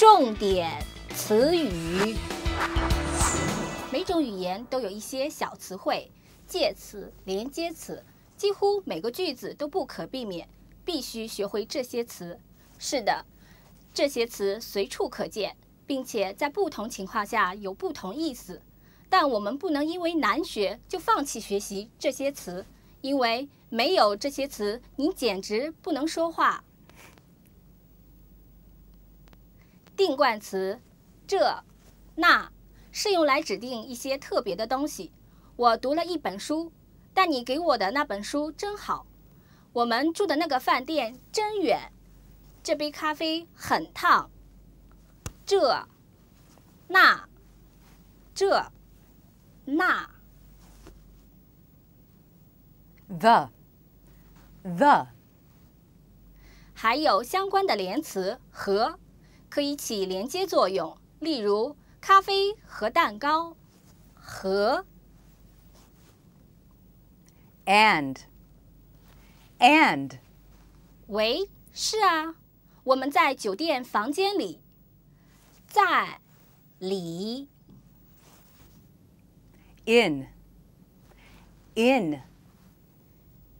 重点词语，每种语言都有一些小词汇、介词、连接词，几乎每个句子都不可避免，必须学会这些词。是的，这些词随处可见，并且在不同情况下有不同意思。但我们不能因为难学就放弃学习这些词，因为没有这些词，你简直不能说话。定冠词，这、那，是用来指定一些特别的东西。我读了一本书，但你给我的那本书真好。我们住的那个饭店真远。这杯咖啡很烫。这、那、这、那。The。The。还有相关的连词和。可以起连接作用，例如咖啡和蛋糕，和 and and。喂，是啊，我们在酒店房间里，在里 in in。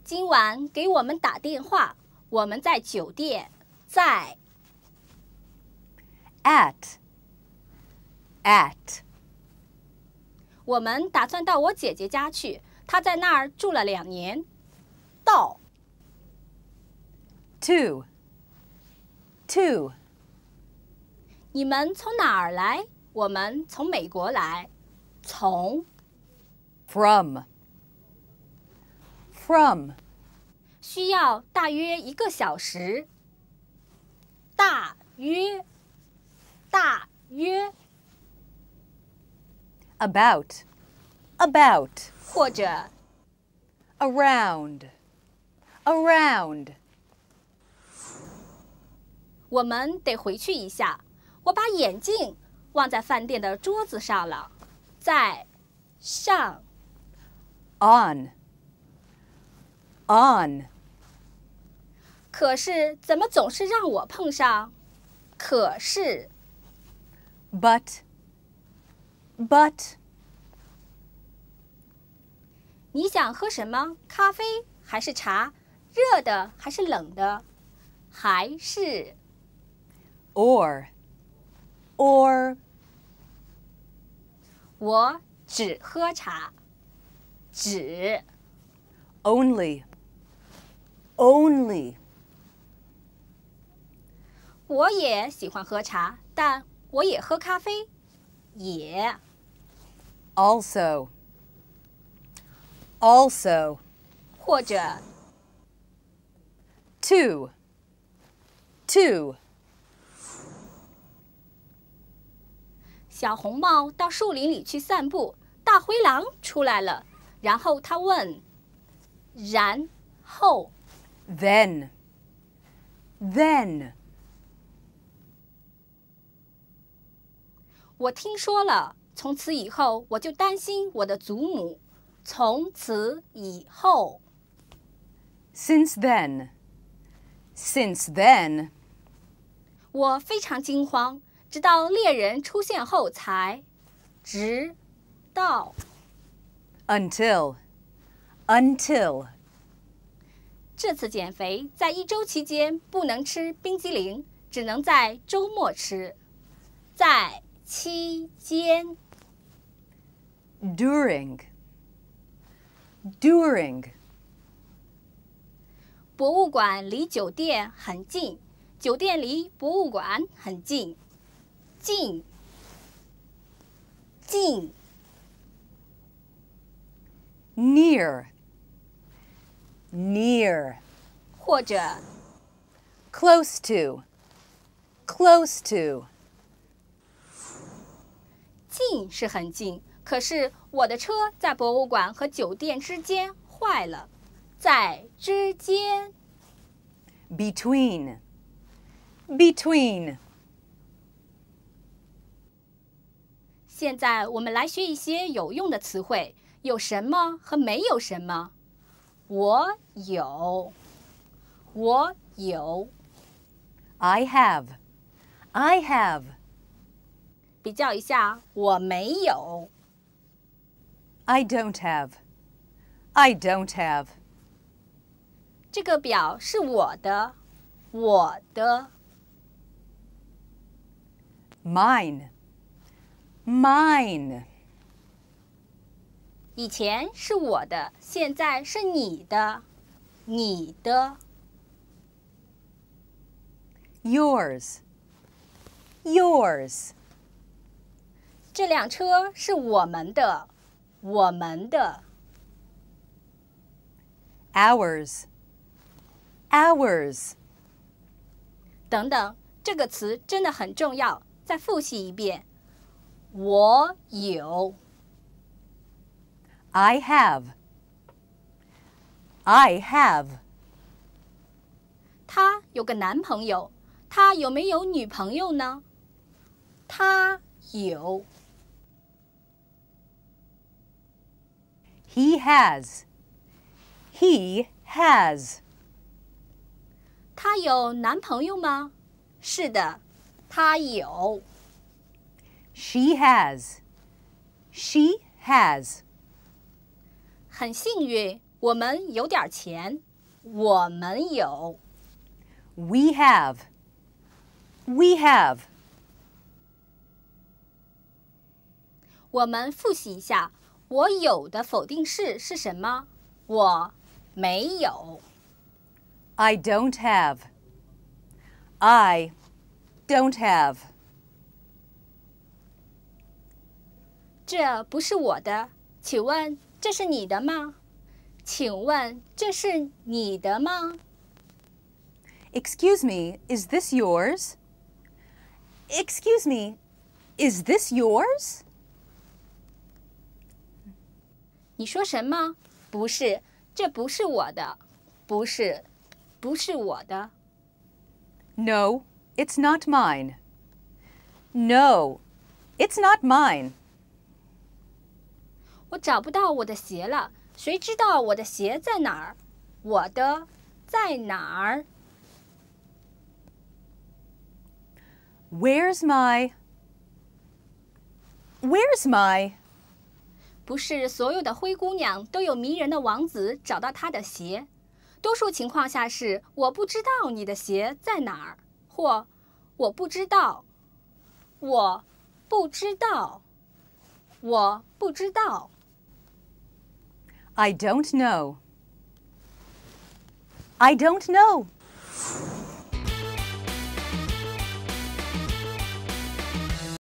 今晚给我们打电话，我们在酒店在。at，at，我们打算到我姐姐家去，她在那儿住了两年。到。to，to。你们从哪儿来？我们从美国来。从。from，from。需要大约一个小时。大约。about about 或者 around around 我们得回去一下，我把眼镜忘在饭店的桌子上了，在上 on on 可是怎么总是让我碰上？可是 but。but 你想喝什么？咖啡还是茶？热的还是冷的？还是？Or, or 我只喝茶。只。Only. only only 我也喜欢喝茶，但我也喝咖啡。也、yeah.。also，also，或者，two，two，小红帽到树林里去散步，大灰狼出来了，然后他问，然后，then，then，我听说了。从此以后，我就担心我的祖母。从此以后，since then，since then，我非常惊慌，直到猎人出现后才直到 until until 这次减肥在一周期间不能吃冰激凌，只能在周末吃在。期间，during，during。博物馆离酒店很近，酒店离博物馆很近，近，近，near，near，或者，close to，close to。近是很近，可是我的车在博物馆和酒店之间坏了，在之间。Between，between。现在我们来学一些有用的词汇，有什么和没有什么。我有，我有。I have，I have。比较一下，我没有。I don't have. I don't have. 这个表是我的，我的。Mine. Mine. 以前是我的，现在是你的，你的。Yours. Yours. 这辆车是我们的，我们的，ours，ours，h h 等等，这个词真的很重要，再复习一遍。我有，I have，I have。他有个男朋友，他有没有女朋友呢？他有。He has. He has. 她有男朋友吗？是的，她有。She has. She has. 很幸运，我们有点钱。我们有。We have. We have. 我们复习一下我有的否定式是什么？我没有。I don't have. I don't have. 这不是我的，请问这是你的吗？请问这是你的吗？Excuse me, is this yours? Excuse me, is this yours? 你说什么？不是，这不是我的，不是，不是我的。No, it's not mine. No, it's not mine. 我找不到我的鞋了，谁知道我的鞋在哪儿？我的在哪儿？Where's my? Where's my? 不是所有的灰姑娘都有迷人的王子找到她的鞋。多数情况下是我不知道你的鞋在哪儿，或我不知道，我不知道，我不知道。I don't know. I don't know.